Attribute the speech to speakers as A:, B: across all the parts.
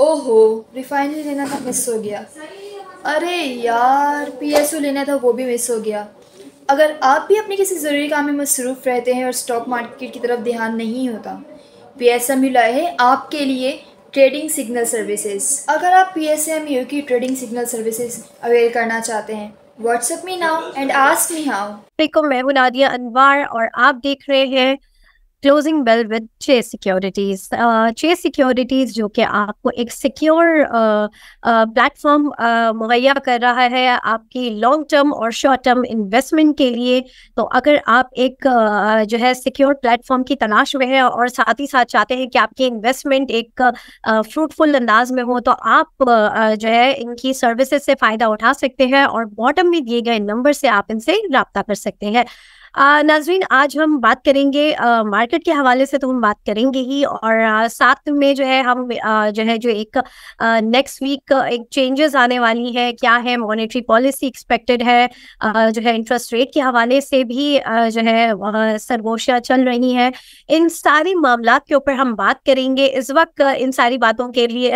A: ओहो रिफाइनरी लेना था मिस हो गया अरे यार पीएसयू लेना था वो भी मिस हो गया अगर आप भी अपने किसी ज़रूरी काम में मसरूफ़ रहते हैं और स्टॉक मार्केट की तरफ ध्यान नहीं होता पी एस एम यू लाए है आपके लिए ट्रेडिंग सिग्नल सर्विसेज अगर आप पी एस एम यू की ट्रेडिंग सिग्नल सर्विसेज अवेल करना चाहते हैं WhatsApp me now and ask me
B: how मैं हूं नादिया अनवार और आप देख रहे हैं closing bell with Chase securities Chase securities जो कि आपको एक secure platform uh, uh, uh, मुहैया कर रहा है आपकी लॉन्ग टर्म और शॉर्ट टर्म इन्वेस्टमेंट के लिए तो अगर आप एक uh, जो है सिक्योर प्लेटफॉर्म की तलाश में है और साथ ही साथ चाहते हैं कि आपकी इन्वेस्टमेंट एक फ्रूटफुल uh, अंदाज में हो तो आप uh, जो है इनकी सर्विसेज से फ़ायदा उठा सकते हैं और बॉटम में दिए गए नंबर से आप इनसे रबता कर सकते हैं नाजरीन आज हम बात करेंगे आ, मार्केट के हवाले से तो हम बात करेंगे ही और साथ में जो है हम आ, जो है जो एक नेक्स्ट वीक एक चेंजेस आने वाली है क्या है मॉनेटरी पॉलिसी एक्सपेक्टेड है जो है इंटरेस्ट रेट के हवाले से भी जो है सरगोशियाँ चल रही हैं इन सारी मामला के ऊपर हम बात करेंगे इस वक्त इन सारी बातों के लिए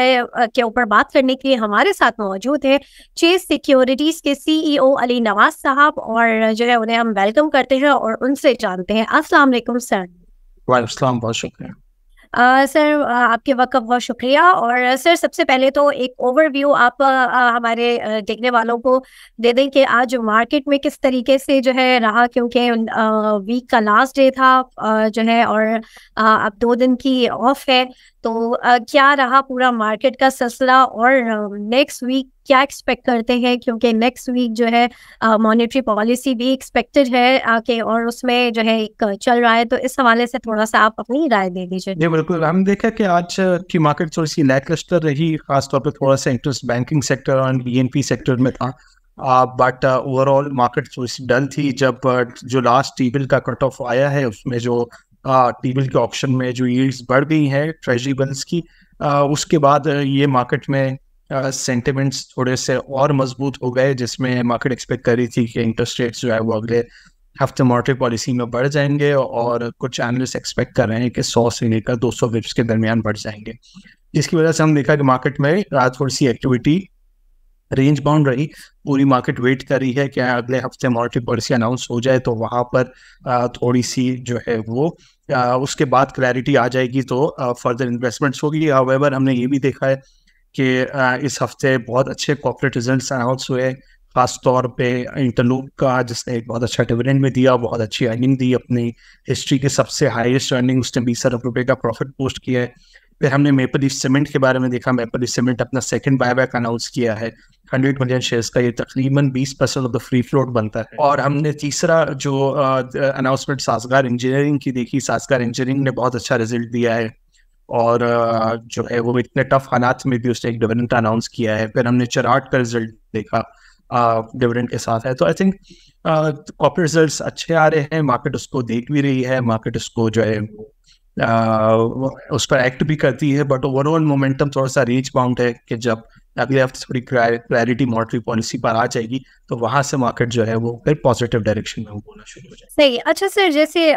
B: के ऊपर बात करने के लिए हमारे साथ मौजूद है चेस सिक्योरिटीज के सीईओ e अली नवाज साहब और जो है उन्हें हम वेलकम करते हैं हैं और उनसे जानते हैं अस्सलाम वालेकुम सर
A: वालेकुम बहुत शुक्रिया
B: uh, सर आपके वक्त बहुत शुक्रिया और सर सबसे पहले तो एक ओवरव्यू आप आ, हमारे देखने वालों को दे दें कि आज मार्केट में किस तरीके से जो है रहा क्योंकि वीक का लास्ट डे था जो है और अब दो दिन की ऑफ है तो क्या रहा पूरा मार्केट का सिलसिला और नेक्स्ट वीक क्या एक्सपेक्ट करते हैं क्योंकि नेक्स्ट वीक जो है मॉनेटरी पॉलिसी भी एक्सपेक्टेड है आके और उसमें जो है एक चल रहा है तो इस हवाले से थोड़ा सा आप अपनी राय दे दीजिए जी
A: बिल्कुल हम देखा कि आज की मार्केट थोड़ी सी लैकलस्टर रही खासतौर पर थोड़ा सा इंटरेस्ट बैंकिंग सेक्टर और बी सेक्टर में था बट ओवरऑल मार्केट थोड़ी सी डल थी जब जो लास्ट टीबिल का कट ऑफ आया है उसमें जो टीबल के ऑप्शन में जो यील्ड्स बढ़ गई हैं ट्रेजरी बंस की उसके बाद ये मार्केट में सेंटिमेंट्स थोड़े से और मजबूत हो गए जिसमें मार्केट एक्सपेक्ट कर रही थी कि इंटरेस्ट रेट्स जो है वो अगले हफ्ते मॉनिटरी पॉलिसी में बढ़ जाएंगे और कुछ एनालिस्ट एक्सपेक्ट कर रहे हैं कि 100 से लेकर 200 सौ के दरमियान बढ़ जाएंगे जिसकी वजह से हम देखा कि मार्केट में थोड़ी सी एक्टिविटी रेंज बाउंड रही पूरी मार्केट वेट कर रही है क्या अगले हफ्ते मॉर्टिक पॉलिसी अनाउंस हो जाए तो वहाँ पर थोड़ी सी जो है वो उसके बाद क्लैरिटी आ जाएगी तो फर्दर इन्वेस्टमेंट्स होगी हावेवर हमने ये भी देखा है कि इस हफ्ते बहुत अच्छे कॉपरेट रिजल्ट अनाउंस हुए खास तौर पे इंटरलूप का जिसने एक बहुत अच्छा डिविडेंड में दिया बहुत अच्छी अर्निंग दी अपनी हिस्ट्री के सबसे हाईएस्ट अर्निंग उसने बीस अरब रुपए का प्रॉफिट पोस्ट किया है फिर हमने मेपल लीफ सीमेंट के बारे में देखा मेपल लीफ सीमेंट अपना सेकंड बायबैक अनाउंस किया है हंड्रेड मिलियन शेयर्स का ये तकरीबन बीस percent of the free float बनता है और हमने तीसरा जो अनाउंसमेंट साजगार इंजीनियरिंग की देखी साजगार इंजीनियरिंग ने बहुत अच्छा रिजल्ट दिया है और जो है वो इतने टफ हालात में भी उसने एक डिविडेंट अनाउंस किया है फिर हमने चराट का रिजल्ट देखा डिविडेंट के साथ है तो आई थिंक कॉपरेट रिजल्ट अच्छे आ रहे हैं मार्केट उसको देख भी रही है मार्केट उसको जो है उस पर एक्ट भी करती है बट ओवरऑल मोमेंटम थोड़ा सा रीच बाउंड है कि जब अगले हफ्ते थोड़ी क्लैरिटी मॉनिटरी पॉलिसी पर आ जाएगी तो वहां से मार्केट जो है वो फिर पॉजिटिव डायरेक्शन में होना शुरू हो
B: जाएगा सही अच्छा सर जैसे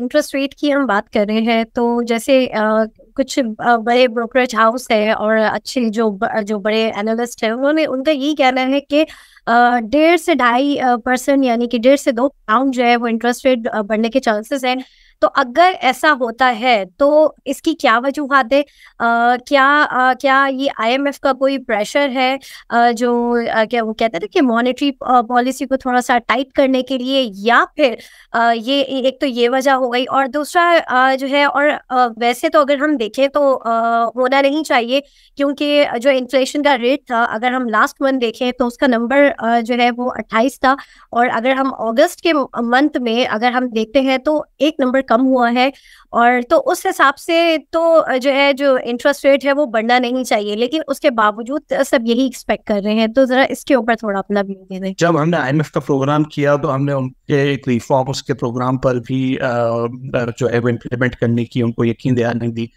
B: इंटरेस्ट रेट की हम बात कर रहे हैं तो जैसे आ, कुछ बड़े ब्रोकरेज हाउस है और अच्छे जो जो बड़े एनालिस्ट हैं उन्होंने उनका यही कहना है कि डेढ़ से ढाई परसेंट यानी कि डेढ़ से दो पाउंड जो है वो इंटरेस्ट रेट बढ़ने के चांसेस हैं तो अगर ऐसा होता है तो इसकी क्या वजूहत है क्या आ, क्या ये आईएमएफ का कोई प्रेशर है आ, जो आ, क्या वो कहते हैं कि मॉनेटरी पॉलिसी को थोड़ा सा टाइट करने के लिए या फिर आ, ये एक तो ये वजह हो गई और दूसरा आ, जो है और आ, वैसे तो अगर हम देखें तो आ, होना नहीं चाहिए क्योंकि जो इन्फ्लेशन का रेट था अगर हम लास्ट मंथ देखें तो उसका नंबर जो है वो अट्ठाईस था और अगर हम अगस्त के मंथ में अगर हम देखते हैं तो एक नंबर कम हुआ है और तो उस हिसाब से तो जो है जो इंटरेस्ट रेट है वो बढ़ना नहीं चाहिए लेकिन उसके बावजूद सब यही एक्सपेक्ट कर रहे हैं तो जरा इसके ऊपर थोड़ा अपना व्यू दे दें
A: जब हमने आई का प्रोग्राम किया तो हमने उनके एक रिफॉर्म्स के प्रोग्राम पर भी जो है वो इम्प्लीमेंट करने की उनको यकीन दहानी दी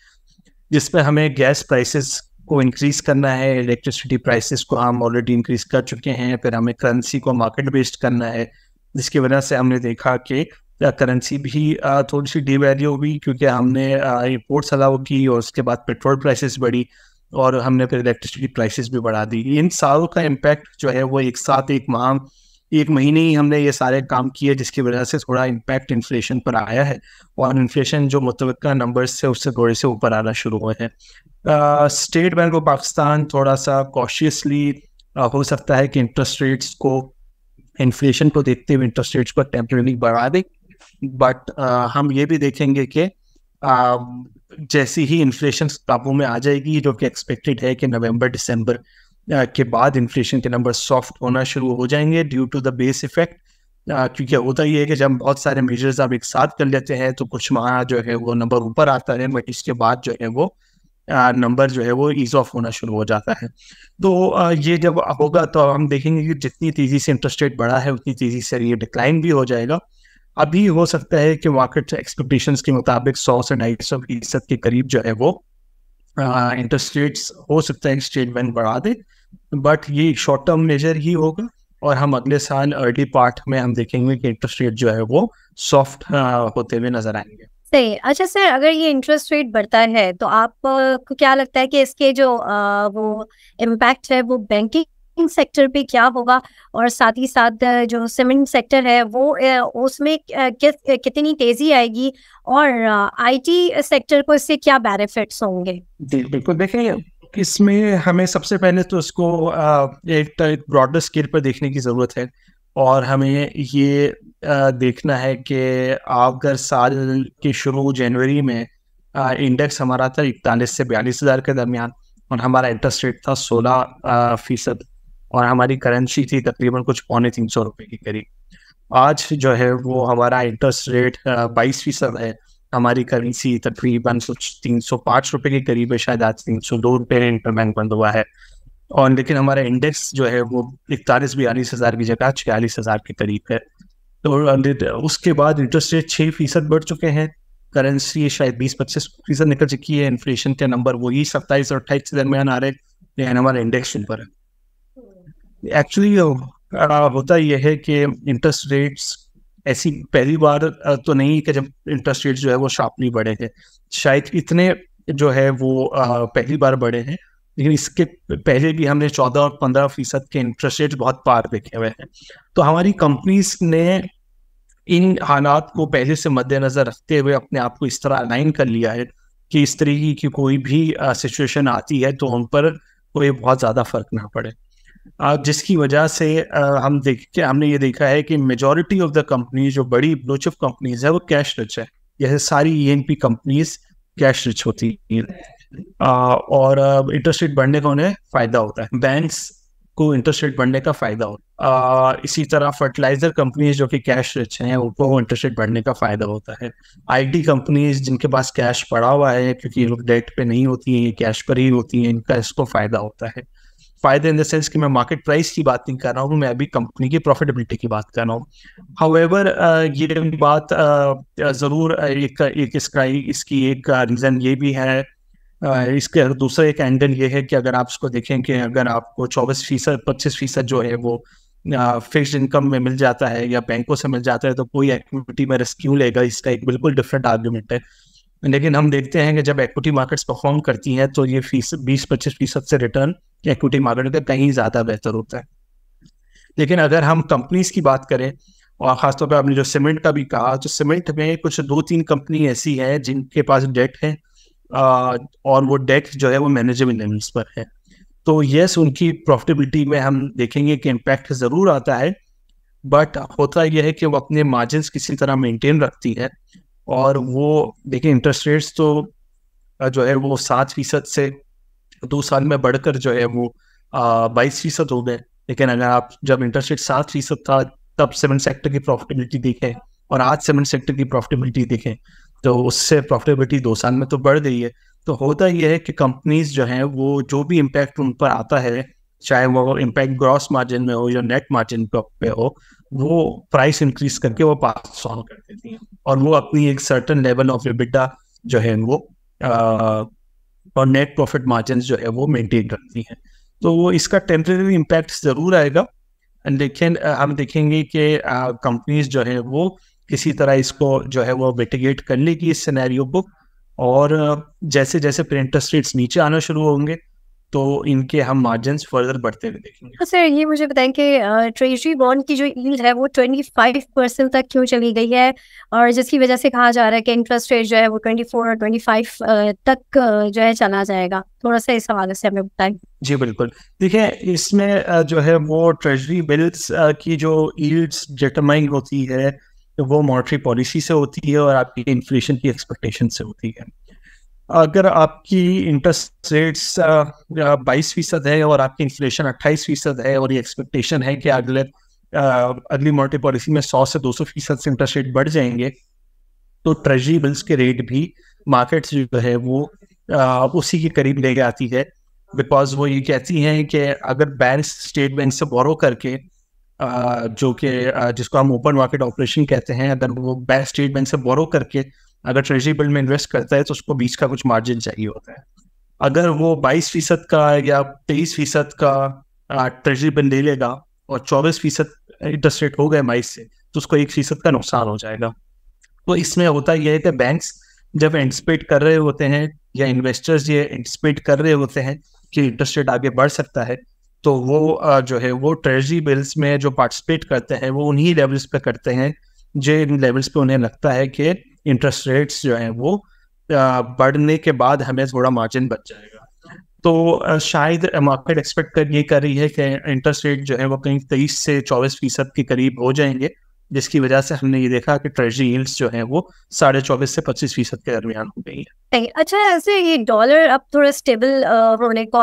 A: जिसमें हमें गैस प्राइसेस को इंक्रीज करना है इलेक्ट्रिसिटी प्राइसेस को हम ऑलरेडी इंक्रीज कर चुके हैं फिर हमें करेंसी को मार्केट बेस्ड करना है जिसकी वजह से हमने देखा कि करेंसी भी थोड़ी सी डिवैल्यू हुई क्योंकि हमने इम्पोर्ट्स अलाउ की और उसके बाद पेट्रोल प्राइसेस बढ़ी और हमने फिर इलेक्ट्रिसिटी प्राइसेस भी बढ़ा दी इन सालों का इम्पैक्ट जो है वो एक साथ एक माह एक महीने ही हमने ये सारे काम किए जिसकी वजह से थोड़ा इम्पैक्ट इन्फ्लेशन पर आया है और इन्फ्लेशन जो मुतव नंबर्स से उससे थोड़े से ऊपर आना शुरू हुए हैं स्टेट बैंक ऑफ पाकिस्तान थोड़ा सा कॉशियसली हो सकता है कि इंटरेस्ट रेट्स को इन्फ्लेशन को देखते हुए इंटरेस्ट रेट्स को टेम्परेली बढ़ा दे बट uh, हम ये भी देखेंगे कि um, जैसी ही इन्फ्लेशन काबू में आ जाएगी जो कि एक्सपेक्टेड है कि नवंबर दिसंबर uh, के बाद इन्फ्लेशन के नंबर सॉफ्ट होना शुरू हो जाएंगे due to the base effect क्योंकि होता ही है कि जब बहुत सारे मेजर्स आप एक साथ कर लेते हैं तो कुछ माह जो है वो नंबर ऊपर आता है बट इसके बाद जो है वो नंबर uh, जो है वो ईज ऑफ होना शुरू हो जाता है तो ये जब होगा तो हम देखेंगे कि जितनी तेज़ी से इंटरेस्ट रेट बढ़ा है उतनी तेज़ी से ये डिक्लाइन भी हो जाएगा अभी हो सकता है कि मार्केट एक्सपेक्टेशन के मुताबिक सौ से ढाई सौ फीसद के करीब जो है वो इंटरेस्ट रेट्स हो सकता है स्टेट बढ़ा दे बट ये शॉर्ट टर्म मेजर ही होगा और हम अगले साल अर्ली पार्ट में हम देखेंगे कि इंटरेस्ट रेट जो है वो सॉफ्ट होते हुए नजर आएंगे
B: सही अच्छा सर अगर ये इंटरेस्ट रेट बढ़ता है तो आपको क्या लगता है कि इसके जो आ, वो इम्पैक्ट है वो बैंकिंग सेक्टर पे क्या होगा और साथ ही साथ जो सीमेंट सेक्टर है वो उसमें कितनी तेजी आएगी और आईटी सेक्टर को इससे क्या बेनिफिट्स होंगे बिल्कुल
A: देखेंगे इसमें हमें सबसे पहले तो इसको एक, ब्रॉडर स्केल पर देखने की ज़रूरत है और हमें ये देखना है कि अगर साल के शुरू जनवरी में इंडेक्स हमारा था इकतालीस से बयालीस हज़ार के दरमियान और हमारा इंटरेस्ट रेट था सोलह फीसद और हमारी करेंसी थी तकरीबन कुछ पौने तीन सौ रुपये के करीब आज जो है वो हमारा इंटरेस्ट रेट बाईस फीसद है हमारी करेंसी तकरीबन कुछ तीन सौ पाँच रुपये के करीब है शायद आज तीन सौ दो रुपये इंटरबैंक बंद हुआ है और लेकिन हमारा इंडेक्स जो है वो इकतालीस बयालीस हज़ार की जगह छियालीस हज़ार के करीब है तो उसके बाद इंटरेस्ट रेट छः फीसद बढ़ चुके हैं करेंसी शायद बीस पच्चीस फीसद निकल चुकी है इन्फ्लेशन के नंबर वही सत्ताईस और अट्ठाईस के दरमियान आ रहे हैं लेकिन हमारा इंडेक्स ऊपर है एक्चुअली होता यह है कि इंटरेस्ट रेट्स ऐसी पहली बार तो नहीं कि जब इंटरेस्ट रेट जो है वो शार्पली बढ़े हैं शायद इतने जो है वो पहली बार बढ़े हैं लेकिन इसके पहले भी हमने चौदह और पंद्रह फीसद के इंटरेस्ट रेट बहुत पार देखे हुए हैं तो हमारी कंपनीज ने इन हालात को पहले से मद्देनजर रखते हुए अपने आप को इस तरह अलाइन कर लिया है कि इस तरीके की कोई भी सिचुएशन आती है तो उन पर कोई बहुत ज़्यादा फर्क ना पड़े जिसकी वजह से हम देख के हमने ये देखा है कि मेजोरिटी ऑफ द कंपनी जो बड़ी ब्लूचिप कंपनीज है वो कैश रिच है यह सारी E and P companies cash rich होती है और इंटरेस्ट रेट बढ़ने का उन्हें फायदा होता है बैंक्स को इंटरेस्ट रेट बढ़ने का फायदा होता है इसी तरह फर्टिलाइजर कंपनीज जो कि कैश रिच हैं उनको इंटरेस्ट रेट बढ़ने का फायदा होता है आईटी कंपनीज जिनके पास कैश पड़ा हुआ है क्योंकि ये लोग डेट पे नहीं होती हैं ये कैश पर ही होती हैं इनका इसको फायदा होता है फायदे इन द सेंस कि मैं मार्केट प्राइस की बात नहीं कर रहा हूँ मैं अभी कंपनी की प्रॉफिटेबिलिटी की बात कर रहा हूँ हाउएवर ये बात ज़रूर एक एक इसका इसकी एक रीज़न ये भी है इसके दूसरा एक एंगल ये है कि अगर आप इसको देखें कि अगर आपको चौबीस फीसद पच्चीस फीसद जो है वो फिक्स इनकम में मिल जाता है या बैंकों से मिल जाता है तो कोई एक्विटी में रिस्क क्यों लेगा इसका एक बिल्कुल डिफरेंट आर्ग्यूमेंट है लेकिन हम देखते हैं कि जब एक्विटी मार्केट्स परफॉर्म करती हैं तो ये फीस बीस पच्चीस फीसद से रिटर्न इक्विटी मार्केट में कहीं ज़्यादा बेहतर होता है लेकिन अगर हम कंपनीज की बात करें और ख़ासतौर पर आपने जो सीमेंट का भी कहा तो सीमेंट में कुछ दो तीन कंपनी ऐसी हैं जिनके पास डेट है और वो डेट जो है वो मैनेजेबल लेवल्स पर है तो यस उनकी प्रॉफिटेबिलिटी में हम देखेंगे कि इम्पैक्ट ज़रूर आता है बट होता यह है कि वो अपने मार्जिन किसी तरह मेंटेन रखती है और वो देखिए इंटरेस्ट रेट्स तो जो है वो सात फीसद से दो साल में बढ़कर जो है वो बाईस फीसद हो गए लेकिन अगर आप जब इंटरेस्ट रेट सात फीसद था तब सीमेंट सेक्टर की प्रॉफिटेबिलिटी देखें और आज सीमेंट सेक्टर की प्रॉफिटेबिलिटी देखें तो उससे प्रॉफिटेबिलिटी दो साल में तो बढ़ गई है तो होता यह है कि कंपनीज जो हैं वो जो भी इम्पैक्ट उन पर आता है चाहे वो इम्पैक्ट ग्रॉस मार्जिन में हो या नेट मार्जिन पे हो वो प्राइस इंक्रीज करके वो पास ऑन कर देती हैं और वो अपनी एक सर्टन लेवल ऑफ एबिटा जो है वो आ, और नेट प्रॉफिट मार्जिन जो है वो मेंटेन करती है तो वो इसका टेम्प्रेरी इम्पैक्ट ज़रूर आएगा लेकिन हम देखेंगे कि कंपनीज जो है वो किसी तरह इसको जो है वो वेटिगेट कर लेगी इस सिनेरियो को और जैसे जैसे प्रिंटर रेट्स नीचे आना शुरू होंगे तो इनके हम मार्जिन फर्दर बढ़ते हुए देखेंगे
B: सर हाँ, ये मुझे बताएं कि ट्रेजरी बॉन्ड की जो ईल्ड है वो ट्वेंटी फाइव परसेंट तक क्यों चली गई है और जिसकी वजह से कहा जा रहा है कि इंटरेस्ट रेट जो है वो ट्वेंटी फोर और ट्वेंटी फाइव तक जो है चला जाएगा थोड़ा सा इस हवाले से हमें बताएं
A: जी बिल्कुल देखिए इसमें जो है वो ट्रेजरी बिल्स की जो ईल्ड डिटरमाइन होती है वो मॉनिटरी पॉलिसी से होती है और आपकी इन्फ्लेशन की एक्सपेक्टेशन से होती है अगर आपकी इंटरेस्ट रेट्स बाईस फीसद है और आपकी इन्फ्लेशन अट्ठाईस फीसद है और ये एक्सपेक्टेशन है कि अगले अगली मॉनिटरी पॉलिसी में सौ से दो सौ फीसद से इंटरेस्ट रेट बढ़ जाएंगे तो ट्रेजरी बिल्स के रेट भी मार्केट जो है वो आ, उसी के करीब लेके आती है बिकॉज वो ये कहती हैं कि अगर बैंक स्टेट बैंक से बोरो करके आ, जो कि जिसको हम ओपन मार्केट ऑपरेशन कहते हैं अगर वो बैंक स्टेट बैंक से बोरो करके अगर ट्रेजरी बिल में इन्वेस्ट करता है तो उसको बीच का कुछ मार्जिन चाहिए होता है अगर वो बाईस फीसद का या तेईस फीसद का ट्रेजरी बिल ले लेगा और चौबीस फीसद इंटरेस्ट रेट हो गए माइस से तो उसको एक फीसद का नुकसान हो जाएगा तो इसमें होता यह है कि बैंक्स जब एंटिसपेट कर रहे होते हैं या इन्वेस्टर्स ये एंटिसपेट कर रहे होते हैं कि इंटरेस्ट रेट आगे बढ़ सकता है तो वो जो है वो ट्रेजरी बिल्स में जो पार्टिसिपेट करते हैं वो उन्हीं लेवल्स पे करते हैं जिन लेवल्स पे उन्हें लगता है कि इंटरेस्ट रेट्स जो हैं वो बढ़ने के बाद हमें थोड़ा मार्जिन बच जाएगा तो शायद मार्केट एक्सपेक्ट कर ये कर रही है कि इंटरेस्ट रेट जो है वो कहीं तेईस से चौबीस फीसद के करीब हो जाएंगे जिसकी वजह से हमने ये देखा कि ट्रेजरी यील्ड्स जो है वो साढ़े चौबीस से पच्चीस फीसद के दरमियान हो गई है
B: अच्छा ऐसे ये डॉलर अब थोड़ा स्टेबल होने को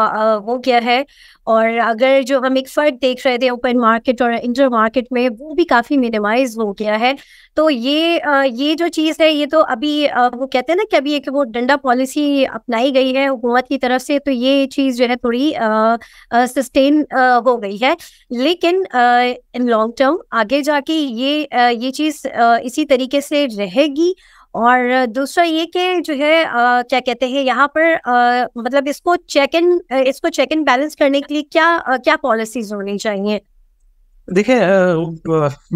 B: हो गया है और अगर जो हम एक फर्क देख रहे थे ओपन मार्केट और इंटर मार्केट में वो भी काफ़ी मिनिमाइज हो गया है तो ये ये जो चीज़ है ये तो अभी वो कहते हैं ना कि अभी एक वो डंडा पॉलिसी अपनाई गई है हुकूमत की तरफ से तो ये चीज़ जो है थोड़ी सस्टेन हो गई है लेकिन इन लॉन्ग टर्म आगे जाके ये ये चीज़ इसी तरीके से रहेगी और दूसरा ये कि जो है आ, क्या कहते हैं यहाँ पर आ, मतलब इसको चेक इन इसको चेक इन बैलेंस करने के लिए क्या आ, क्या पॉलिसीज होनी चाहिए
A: देखिए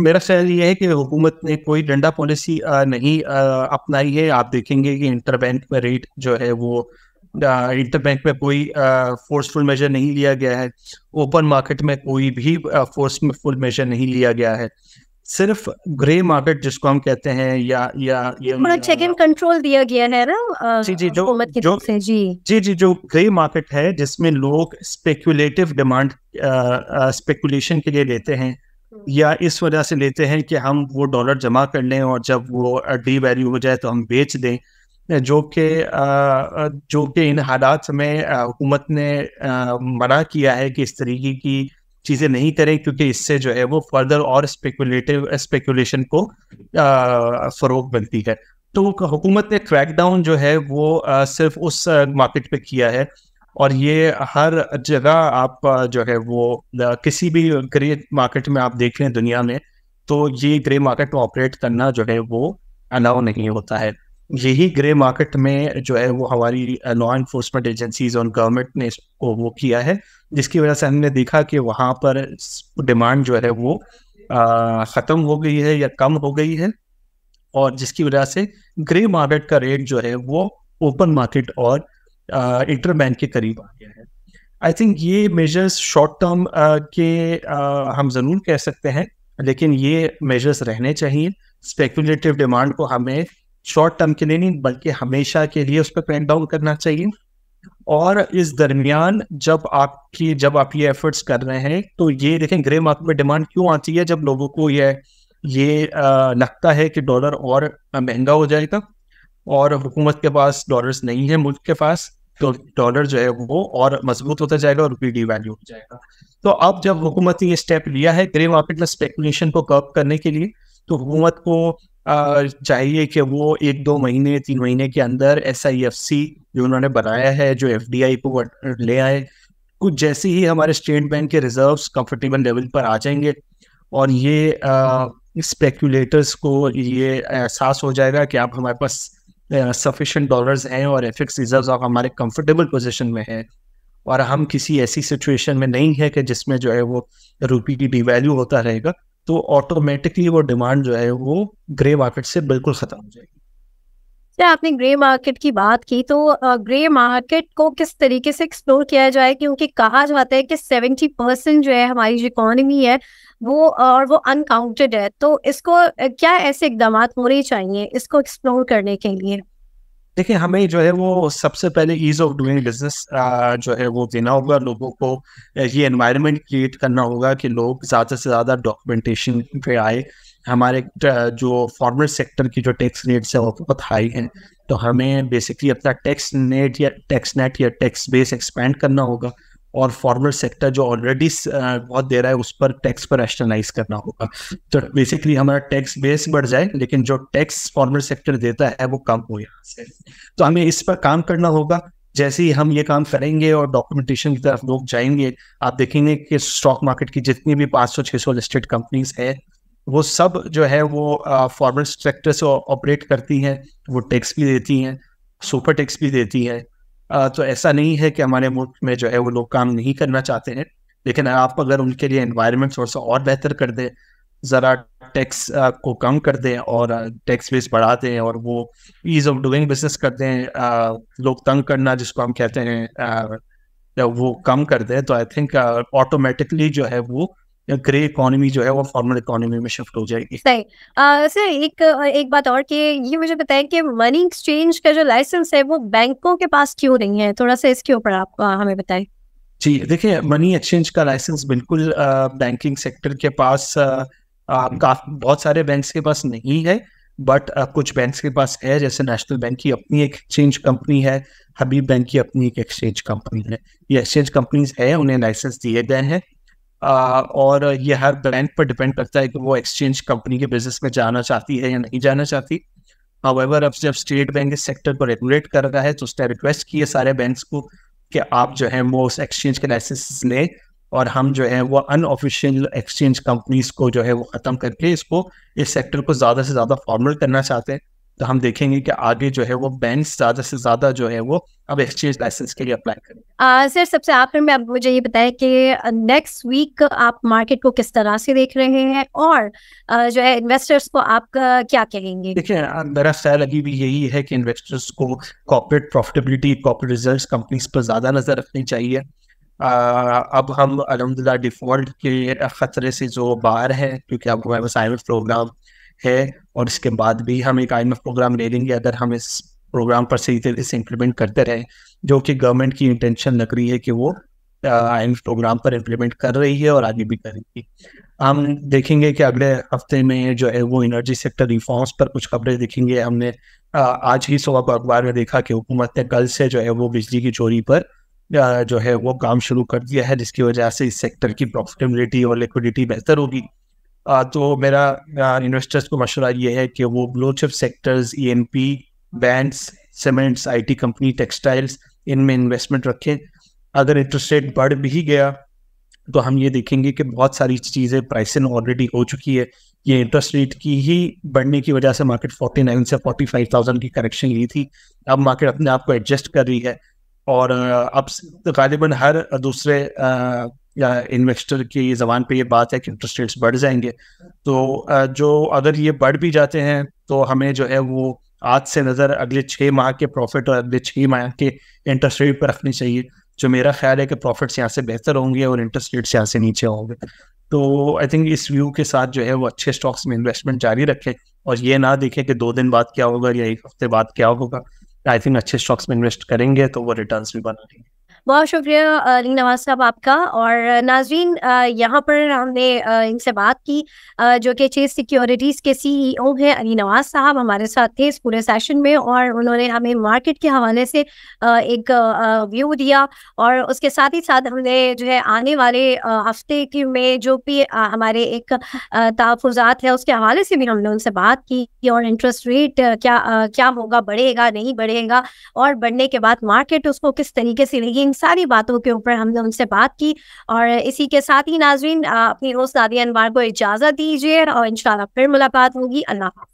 A: मेरा ख्याल ये है कि हुकूमत ने कोई डंडा पॉलिसी नहीं अपनाई है आप देखेंगे कि इंटरबैंक में रेट जो है वो इंटरबैंक में कोई फोर्सफुल मेजर नहीं लिया गया है ओपन मार्केट में कोई भी फोर्सफुल मेजर नहीं लिया गया है सिर्फ ग्रे मार्केट जिसको हम कहते हैं या या ये
B: चेक एंड कंट्रोल दिया गया है ना जी जी
A: जो जो से, जी जी जी जो ग्रे मार्केट है जिसमें लोग स्पेकुलेटिव डिमांड स्पेकुलेशन के लिए लेते हैं हम्म। या इस वजह से लेते हैं कि हम वो डॉलर जमा कर लें और जब वो डी वैल्यू हो जाए तो हम बेच दें जो कि जो कि इन हालात में हुकूमत ने मना किया है कि इस तरीके की चीजें नहीं करें क्योंकि इससे जो है वो फर्दर और स्पेकुलेटिव स्पेकुलेशन को फरोग मिलती है तो हुकूमत ने क्रैकडाउन जो है वो आ, सिर्फ उस मार्केट पे किया है और ये हर जगह आप जो है वो किसी भी ग्रे मार्केट में आप देख रहे हैं दुनिया में तो ये ग्रे मार्केट में ऑपरेट करना जो है वो अलाउ नहीं होता है यही ग्रे मार्केट में जो है वो हमारी लॉ इन्फोर्समेंट एजेंसीज और गवर्नमेंट ने इसको वो किया है जिसकी वजह से हमने देखा कि वहाँ पर डिमांड जो है वो uh, ख़त्म हो गई है या कम हो गई है और जिसकी वजह से ग्रे मार्केट का रेट जो है वो ओपन मार्केट और इंटर uh, बैंक के करीब आ गया है आई थिंक ये मेजर्स शॉर्ट टर्म के आ, uh, हम ज़रूर कह सकते हैं लेकिन ये मेजर्स रहने चाहिए स्पेकुलेटिव डिमांड को हमें शॉर्ट टर्म के लिए नहीं बल्कि हमेशा के लिए उस पर पेंट डाउन करना चाहिए और इस दरमियान जब आपकी जब आप ये एफर्ट्स कर रहे हैं तो ये देखें ग्रे मार्केट में डिमांड क्यों आती है जब लोगों को यह ये आ, लगता है कि डॉलर और महंगा हो जाएगा और हुकूमत के पास डॉलर्स नहीं है मुल्क के पास तो डॉलर जो है वो और मजबूत होता जाएगा और रुपये डिवैल्यू हो जाएगा तो अब जब हुकूमत ने ये स्टेप लिया है ग्रे मार्केट में स्पेकुलेशन को कर्व करने के लिए तो हुकूमत को चाहिए कि वो एक दो महीने तीन महीने के अंदर एस आई एफ सी जो उन्होंने बनाया है जो एफ डी आई को ले आए कुछ जैसे ही हमारे स्टेट बैंक के रिजर्व कंफर्टेबल लेवल पर आ जाएंगे और ये स्पेकुलेटर्स को ये एहसास हो जाएगा कि आप हमारे पास सफिशेंट डॉलर्स हैं और एफ एक्स रिजर्व आप हमारे कंफर्टेबल पोजिशन में हैं और हम किसी ऐसी सिचुएशन में नहीं है कि जिसमें जो है वो रुपये की डिवेल्यू होता रहेगा तो ऑटोमेटिकली वो डिमांड जो है वो ग्रे मार्केट से बिल्कुल खत्म हो जाएगी
B: सर अच्छा, आपने ग्रे मार्केट की बात की तो ग्रे मार्केट को किस तरीके से एक्सप्लोर किया जाए क्योंकि कहा जाता है कि सेवेंटी परसेंट जो है हमारी जो इकोनॉमी है वो और वो अनकाउंटेड है तो इसको क्या ऐसे इकदाम होने चाहिए इसको एक्सप्लोर करने के लिए
A: देखिए हमें जो है वो सबसे पहले ईज ऑफ डूइंग बिजनेस जो है वो देना होगा लोगों को ये एनवायरनमेंट क्रिएट करना होगा कि लोग ज़्यादा से ज़्यादा डॉक्यूमेंटेशन पे आए हमारे जो फॉर्मर सेक्टर की जो टैक्स रेट्स है वो बहुत हाई हैं तो हमें बेसिकली अपना टैक्स नेट या टैक्स नेट या टैक्स बेस एक्सपेंड करना होगा और फॉर्मल सेक्टर जो ऑलरेडी uh, बहुत दे रहा है उस पर टैक्स पर रैशनलाइज करना होगा तो बेसिकली हमारा टैक्स बेस बढ़ जाए लेकिन जो टैक्स फॉर्मल सेक्टर देता है वो कम हो यहाँ से तो हमें इस पर काम करना होगा जैसे ही हम ये काम करेंगे और डॉक्यूमेंटेशन की तरफ लोग जाएंगे आप देखेंगे कि स्टॉक मार्केट की जितनी भी 500-600 लिस्टेड कंपनीज है वो सब जो है वो फॉर्मल uh, सेक्टर से ऑपरेट करती हैं वो टैक्स भी देती हैं सुपर टैक्स भी देती है तो ऐसा नहीं है कि हमारे मुल्क में जो है वो लोग काम नहीं करना चाहते हैं लेकिन आप अगर उनके लिए इन्वायरमेंट थोड़ा सा और बेहतर कर दें ज़रा टैक्स को कम कर दें और टैक्स बेस बढ़ा दें और वो ईज़ ऑफ डूइंग बिजनेस कर दें लोग तंग करना जिसको हम कहते हैं वो कम कर दें तो आई थिंक ऑटोमेटिकली जो है वो ग्रे इकोनॉमी जो है वो फॉर्मल इकोनॉमी में शिफ्ट हो जाएगी
B: सही सर एक एक बात और कि ये मुझे बताएं कि मनी एक्सचेंज का जो लाइसेंस है वो बैंकों के पास क्यों नहीं है थोड़ा सा इसके ऊपर आप हमें बताएं
A: जी देखिए मनी एक्सचेंज का लाइसेंस बिल्कुल बैंकिंग सेक्टर के पास काफी बहुत सारे बैंक्स के पास नहीं है बट कुछ बैंक्स के पास है जैसे नेशनल बैंक की अपनी एक एक्सचेंज कंपनी है हबीब बैंक की अपनी एक एक्सचेंज कंपनी है ये एक्सचेंज कंपनीज है उन्हें लाइसेंस दिए गए हैं और ये हर ब्रांड पर डिपेंड करता है कि वो एक्सचेंज कंपनी के बिजनेस में जाना चाहती है या नहीं जाना चाहती हाउएवर अब जब स्टेट बैंक इस सेक्टर को रेगुलेट कर रहा है तो उसने रिक्वेस्ट की है सारे बैंक को कि आप जो है वो उस एक्सचेंज के लाइसेंस लें और हम जो है वो अनऑफिशियल एक्सचेंज कंपनीज को जो है वो ख़त्म करके इसको इस सेक्टर को ज़्यादा से ज़्यादा फॉर्मल करना चाहते हैं तो हम देखेंगे कि आगे जो है वो बैंक ज्यादा से ज्यादा जो है वो अब एक्सचेंज लाइसेंस के लिए अप्लाई
B: करें सर सबसे आखिर में आप मुझे ये बताएं कि नेक्स्ट वीक आप मार्केट को किस तरह से देख रहे हैं और uh, जो है इन्वेस्टर्स को आप क्या कहेंगे
A: देखिए मेरा ख्याल अभी भी यही है कि इन्वेस्टर्स को corporate profitability corporate result companies पर ज्यादा नजर रखनी चाहिए आ, अब हम अलहमदिल्ला डिफॉल्ट के खतरे से जो बाहर है क्योंकि आपको हमारे प्रोग्राम है और इसके बाद भी हम एक आई प्रोग्राम ले लेंगे अगर हम इस प्रोग्राम पर सही तरीके से इम्प्लीमेंट करते रहे जो कि गवर्नमेंट की इंटेंशन लग रही है कि वो आई प्रोग्राम पर इम्प्लीमेंट कर रही है और आगे भी करेगी हम देखेंगे कि अगले हफ्ते में जो है वो एनर्जी सेक्टर रिफॉर्म्स पर कुछ खबरें देखेंगे हमने आज ही सुबह अखबार में देखा कि हुकूमत ने कल से जो है वो बिजली की चोरी पर जो है वो काम शुरू कर दिया है जिसकी वजह से इस सेक्टर की प्रॉफिटेबिलिटी और लिक्विडिटी बेहतर होगी तो मेरा इन्वेस्टर्स को मशवरा ये है कि वो blue chip sectors E and P banks cements I T company textiles इनमें इन्वेस्टमेंट रखें अगर इंटरेस्ट रेट बढ़ भी गया तो हम ये देखेंगे कि बहुत सारी चीज़ें प्राइस इन ऑलरेडी हो चुकी है ये इंटरेस्ट रेट की ही बढ़ने की वजह से मार्केट फोर्टी नाइन से फोर्टी फाइव थाउजेंड की करेक्शन ली थी अब मार्केट अपने आप को एडजस्ट कर रही है और अब तो गालिबा हर दूसरे या इन्वेस्टर की जबान पे ये बात है कि इंटरेस्ट रेट्स बढ़ जाएंगे तो जो अगर ये बढ़ भी जाते हैं तो हमें जो है वो आज से नज़र अगले छः माह के प्रॉफिट और अगले छः माह के इंटरेस्ट रेट पर रखनी चाहिए जो मेरा ख्याल है कि प्रॉफिट्स यहाँ से बेहतर होंगे और इंटरेस्ट रेट्स यहाँ से नीचे होंगे तो आई थिंक इस व्यू के साथ जो है वो अच्छे स्टॉक्स में इन्वेस्टमेंट जारी रखें और ये ना देखें कि दो दिन बाद क्या होगा या एक हफ्ते बाद क्या होगा आई थिंक अच्छे स्टॉक्स में इन्वेस्ट करेंगे तो वो रिटर्न भी बना लेंगे
B: बहुत शुक्रिया अली नवाज साहब आपका और नाजरीन यहाँ पर हमने इनसे बात की जो कि चीज सिक्योरिटीज़ के सीईओ e हैं अली नवाज साहब हमारे साथ थे इस पूरे सेशन में और उन्होंने हमें मार्केट के हवाले से एक व्यू दिया और उसके साथ ही साथ हमने जो है आने वाले हफ्ते के में जो भी हमारे एक तहफात है उसके हवाले से भी हमने उनसे बात की और इंटरेस्ट रेट क्या क्या होगा बढ़ेगा नहीं बढ़ेगा और बढ़ने के बाद मार्केट उसको किस तरीके से लेगी इन सारी बातों के ऊपर हमने उनसे बात की और इसी के साथ ही नाजरीन अपनी रोज दादी अनवार को इजाज़त दीजिए और इन फिर मुलाकात होगी अल्लाह